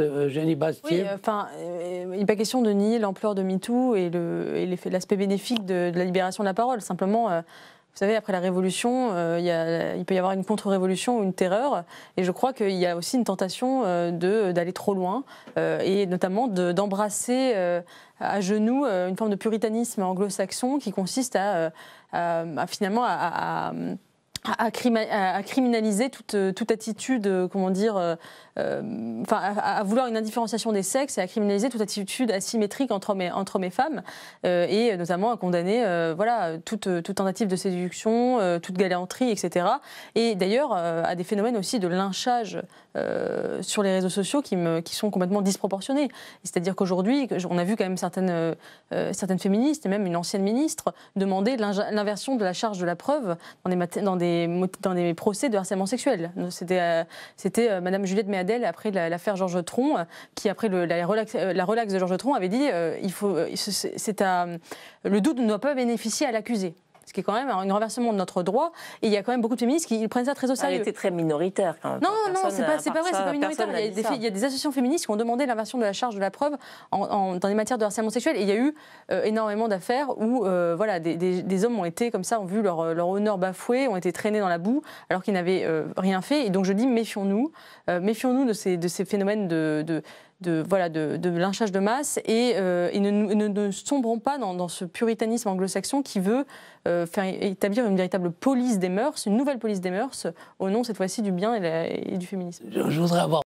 Euh, Jenny Bastier. Euh, enfin, euh, il n'est pas question de nier l'ampleur de MeToo et, le, l'aspect bénéfique de, la libération de la parole. Simplement, vous savez, après la révolution, il, il, peut y avoir une contre-révolution ou une terreur. Et je crois qu'il y a aussi une tentation d'aller trop loin et notamment d'embrasser à genoux une forme de puritanisme anglo-saxon qui consiste à, finalement à à, criminaliser toute, euh, toute attitude, euh, comment dire, euh, enfin, à, vouloir une indifférenciation des sexes et à criminaliser toute attitude asymétrique entre hommes et, entre femmes, et notamment à condamner voilà, toute, tentative de séduction, toute galanterie, etc. Et d'ailleurs, à des phénomènes aussi de lynchage sur les réseaux sociaux qui, me, qui sont complètement disproportionnés. C'est-à-dire qu'aujourd'hui, on a vu quand même certaines, certaines féministes et même une ancienne ministre demander l'inversion de la charge de la preuve dans dans des dans des procès de harcèlement sexuel. C'était euh, c'était euh, Madame Juliette Méadel, après l'affaire Georges Tron, qui, après euh, la, relaxe de Georges Tron, avait dit il faut, c'est le doute ne doit pas bénéficier à l'accusé ce qui est quand même un renversement de notre droit. Et il y a quand même beaucoup de féministes qui prennent ça très au ah, sérieux. Elle était très minoritaire quand même. Non, non, c'est pas, vrai, c'est pas minoritaire. Il y, a des, associations féministes qui ont demandé l'inversion de la charge de la preuve dans les matières de harcèlement sexuel. Et il y a eu euh, énormément d'affaires où euh, voilà, des, hommes ont été comme ça, ont vu euh, leur, honneur bafoué, ont été traînés dans la boue alors qu'ils n'avaient rien fait. Et donc je dis méfions-nous, méfions-nous de ces, de ces phénomènes de de, voilà, de, lynchage de masse et, euh, ne, ne, sombrons pas dans, ce puritanisme anglo-saxon qui veut euh, faire établir une véritable police des mœurs, une nouvelle police des mœurs, au nom cette fois-ci du bien et, du féminisme. Je avoir